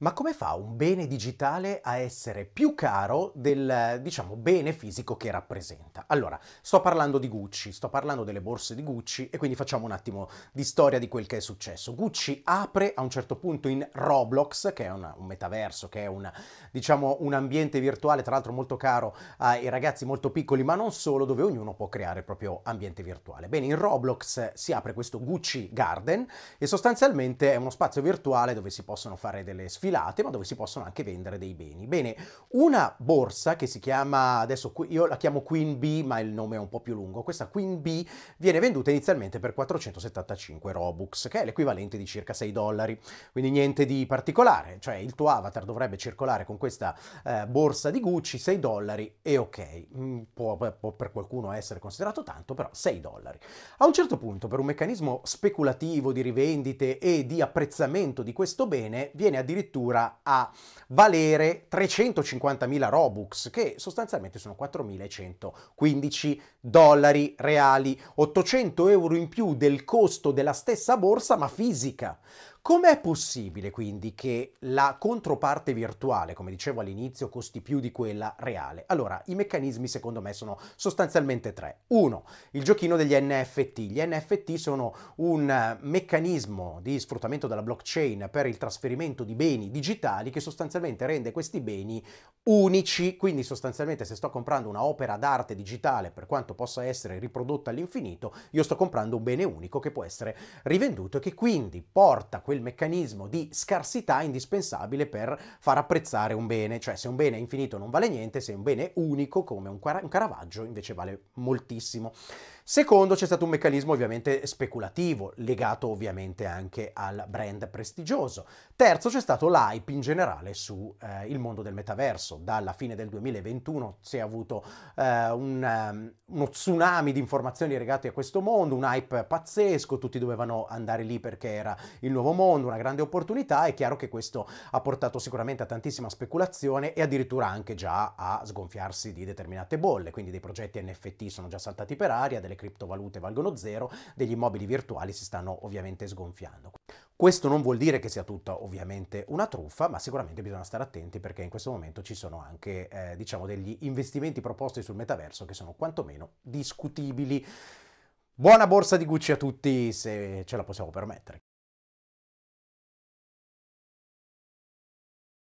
Ma come fa un bene digitale a essere più caro del, diciamo, bene fisico che rappresenta? Allora, sto parlando di Gucci, sto parlando delle borse di Gucci e quindi facciamo un attimo di storia di quel che è successo. Gucci apre a un certo punto in Roblox, che è una, un metaverso, che è una, diciamo, un ambiente virtuale, tra l'altro molto caro ai ragazzi molto piccoli, ma non solo, dove ognuno può creare il proprio ambiente virtuale. Bene, in Roblox si apre questo Gucci Garden e sostanzialmente è uno spazio virtuale dove si possono fare delle sfide filate, ma dove si possono anche vendere dei beni. Bene, una borsa che si chiama, adesso io la chiamo Queen Bee, ma il nome è un po' più lungo, questa Queen Bee viene venduta inizialmente per 475 Robux, che è l'equivalente di circa 6 dollari, quindi niente di particolare, cioè il tuo avatar dovrebbe circolare con questa eh, borsa di Gucci, 6 dollari e ok, mm, può, può per qualcuno essere considerato tanto, però 6 dollari. A un certo punto, per un meccanismo speculativo di rivendite e di apprezzamento di questo bene, viene addirittura addirittura a valere 350.000 Robux, che sostanzialmente sono 4.115 dollari reali, 800 euro in più del costo della stessa borsa ma fisica. Com'è possibile quindi che la controparte virtuale, come dicevo all'inizio, costi più di quella reale? Allora, i meccanismi secondo me sono sostanzialmente tre. Uno, il giochino degli NFT. Gli NFT sono un meccanismo di sfruttamento della blockchain per il trasferimento di beni digitali che sostanzialmente rende questi beni unici, quindi sostanzialmente se sto comprando una opera d'arte digitale, per quanto possa essere riprodotta all'infinito, io sto comprando un bene unico che può essere rivenduto e che quindi porta quel quel meccanismo di scarsità indispensabile per far apprezzare un bene, cioè se un bene è infinito non vale niente, se un bene è unico come un, car- un Caravaggio invece vale moltissimo. Secondo c'è stato un meccanismo ovviamente speculativo, legato ovviamente anche al brand prestigioso. Terzo c'è stato l'hype in generale sul eh, mondo del metaverso. Dalla fine del 2021 si è avuto eh, un, um, uno tsunami di informazioni legate a questo mondo, un hype pazzesco, tutti dovevano andare lì perché era il nuovo mondo mondo, una grande opportunità, è chiaro che questo ha portato sicuramente a tantissima speculazione e addirittura anche già a sgonfiarsi di determinate bolle, quindi dei progetti NFT sono già saltati per aria, delle criptovalute valgono zero, degli immobili virtuali si stanno ovviamente sgonfiando. Questo non vuol dire che sia tutta ovviamente una truffa, ma sicuramente bisogna stare attenti perché in questo momento ci sono anche eh, diciamo degli investimenti proposti sul metaverso che sono quantomeno discutibili. Buona borsa di Gucci a tutti se ce la possiamo permettere.